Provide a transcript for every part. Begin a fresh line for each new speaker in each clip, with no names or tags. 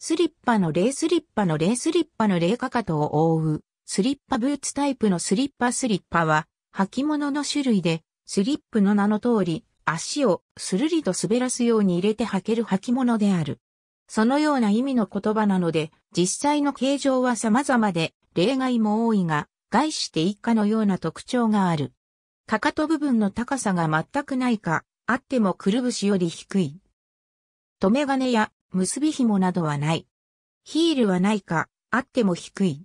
スリッパのレースリッパのレースリッパのレーかかとを覆う、スリッパブーツタイプのスリッパスリッパは、履物の種類で、スリップの名の通り、足をスルリと滑らすように入れて履ける履物である。そのような意味の言葉なので、実際の形状は様々で、例外も多いが、概して一家のような特徴がある。かかと部分の高さが全くないか、あってもくるぶしより低い。留め金や結び紐などはない。ヒールはないか、あっても低い。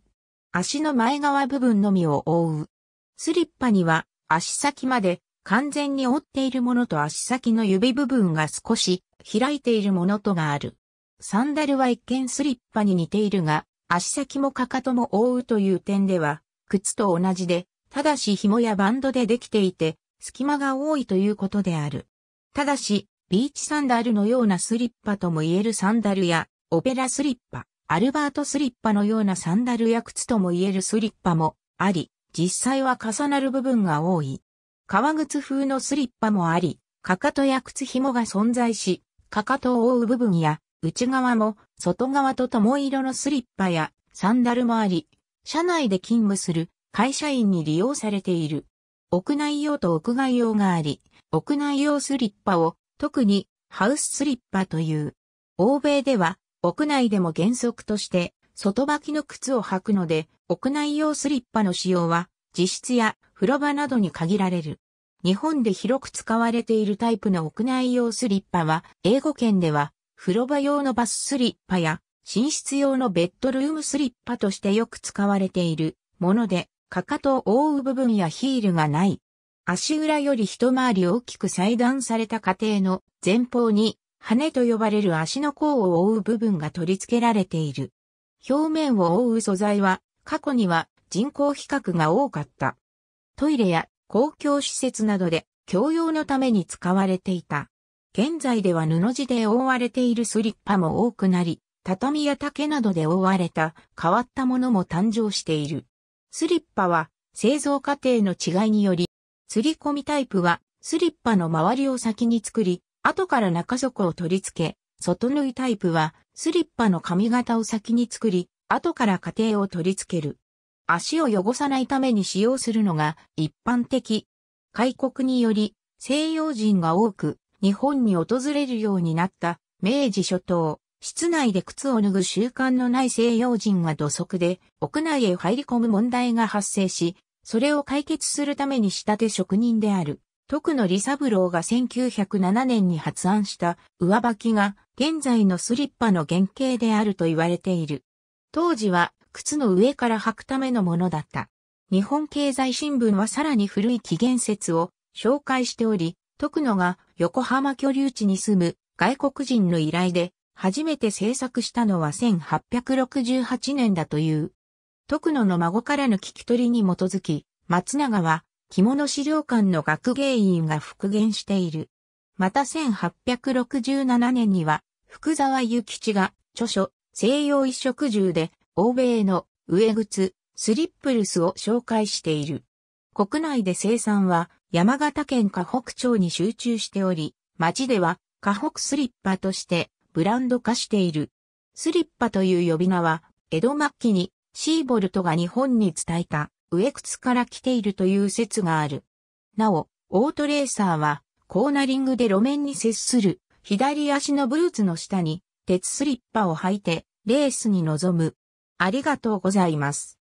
足の前側部分のみを覆う。スリッパには足先まで完全に折っているものと足先の指部分が少し開いているものとがある。サンダルは一見スリッパに似ているが、足先もかかとも覆うという点では、靴と同じで、ただし紐やバンドでできていて、隙間が多いということである。ただし、ビーチサンダルのようなスリッパとも言えるサンダルや、オペラスリッパ、アルバートスリッパのようなサンダルや靴とも言えるスリッパもあり、実際は重なる部分が多い。革靴風のスリッパもあり、かかとや靴紐が存在し、かかとを覆う部分や、内側も外側ととも。色のスリッパやサンダルもあり、社内で勤務する会社員に利用されている。屋内用と屋外用があり、屋内用スリッパを特にハウススリッパという。欧米では屋内でも原則として外履きの靴を履くので屋内用スリッパの使用は自室や風呂場などに限られる。日本で広く使われているタイプの屋内用スリッパは英語圏では風呂場用のバススリッパや寝室用のベッドルームスリッパとしてよく使われているものでかかとを覆う部分やヒールがない足裏より一回り大きく裁断された過程の前方に羽と呼ばれる足の甲を覆う部分が取り付けられている。表面を覆う素材は過去には人工比較が多かった。トイレや公共施設などで共用のために使われていた。現在では布地で覆われているスリッパも多くなり、畳や竹などで覆われた変わったものも誕生している。スリッパは製造過程の違いにより釣り込みタイプは、スリッパの周りを先に作り、後から中底を取り付け、外縫いタイプは、スリッパの髪型を先に作り、後から家庭を取り付ける。足を汚さないために使用するのが一般的。開国により、西洋人が多く、日本に訪れるようになった明治初頭、室内で靴を脱ぐ習慣のない西洋人が土足で屋内へ入り込む問題が発生し、それを解決するために仕立て職人である、徳野利三郎が1907年に発案した上履きが現在のスリッパの原型であると言われている。当時は靴の上から履くためのものだった。日本経済新聞はさらに古い起源説を紹介しており、徳野が横浜居留地に住む外国人の依頼で初めて制作したのは1868年だという。徳野の孫からの聞き取りに基づき、松永は、着物資料館の学芸員が復元している。また1867年には、福沢諭吉が、著書、西洋衣食住で、欧米の、上靴、スリップルスを紹介している。国内で生産は、山形県河北町に集中しており、町では、河北スリッパとして、ブランド化している。スリッパという呼び名は、江戸末期にシーボルトが日本に伝えた上、靴から来ているという説がある。なお、オートレーサーはコーナリングで路面に接する左足のブーツの下に鉄スリッパを履いてレースに臨む。ありがとうございます。